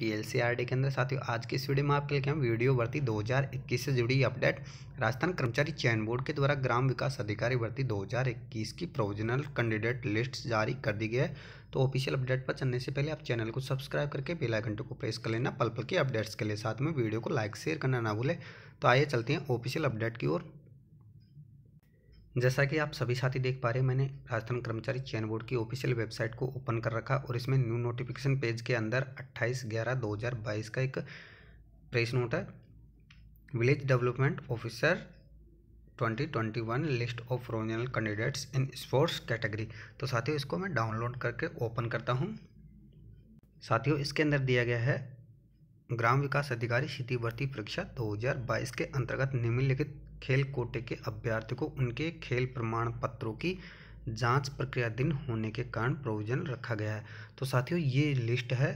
P L C R D के अंदर साथियों आज की इस वीडियो में आपके लिए क्या वीडियो भर्ती 2021 से जुड़ी अपडेट राजस्थान कर्मचारी चयन बोर्ड के द्वारा ग्राम विकास अधिकारी भर्ती 2021 की प्रोविजनल कैंडिडेट लिस्ट जारी कर दी गई है तो ऑफिशियल अपडेट पर चलने से पहले आप चैनल को सब्सक्राइब करके बेला घंटे को प्रेस कर लेना पल पल के अपडेट्स के लिए साथ में वीडियो को लाइक शेयर करना ना भूलें तो आइए चलते हैं ऑफिशियल अपडेट की ओर जैसा कि आप सभी साथी देख पा रहे हैं मैंने राजस्थान कर्मचारी चयन बोर्ड की ऑफिशियल वेबसाइट को ओपन कर रखा और इसमें न्यू नोटिफिकेशन पेज के अंदर 28 ग्यारह 2022 का एक प्रेस नोट है village development officer 2021 list of regional candidates in sports category तो साथियों इसको मैं डाउनलोड करके ओपन करता हूँ साथियों इसके अंदर दिया गया है ग्राम विकास अधिकारी क्षतिवर्ती परीक्षा 2022 के अंतर्गत निम्नलिखित खेल कोटे के अभ्यर्थी को उनके खेल प्रमाण पत्रों की जांच प्रक्रियाधीन होने के कारण प्रोविजन रखा गया है तो साथियों ये लिस्ट है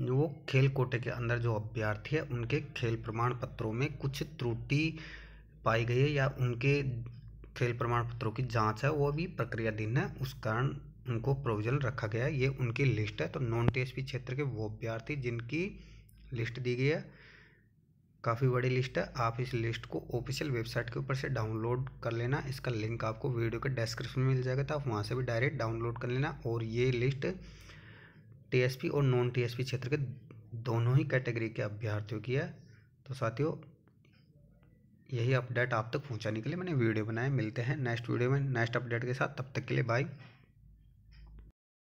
वो खेल कोटे के अंदर जो अभ्यर्थी है उनके खेल प्रमाण पत्रों में कुछ त्रुटि पाई गई है या उनके खेल प्रमाण पत्रों की जांच है वो भी प्रक्रियाधीन है उस कारण उनको प्रोविजन रखा गया है ये उनकी लिस्ट है तो नॉन टी क्षेत्र के वो अभ्यर्थी जिनकी लिस्ट दी गई है काफ़ी बड़ी लिस्ट है आप इस लिस्ट को ऑफिशियल वेबसाइट के ऊपर से डाउनलोड कर लेना इसका लिंक आपको वीडियो के डिस्क्रिप्शन में मिल जाएगा तो आप वहाँ से भी डायरेक्ट डाउनलोड कर लेना और ये लिस्ट टीएसपी और नॉन टीएसपी क्षेत्र के दोनों ही कैटेगरी के अभ्यर्थियों की है तो साथियों यही अपडेट आप तक पहुंचाने के लिए मैंने वीडियो बनाया मिलते हैं नेक्स्ट वीडियो में नेक्स्ट अपडेट के साथ तब तक के लिए बाय